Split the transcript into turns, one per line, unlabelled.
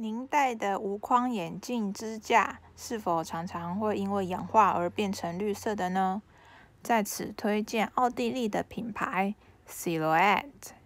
您戴的无框眼镜支架是否常常会因为氧化而变成绿色的呢？在此推荐奥地利的品牌 Silhouette。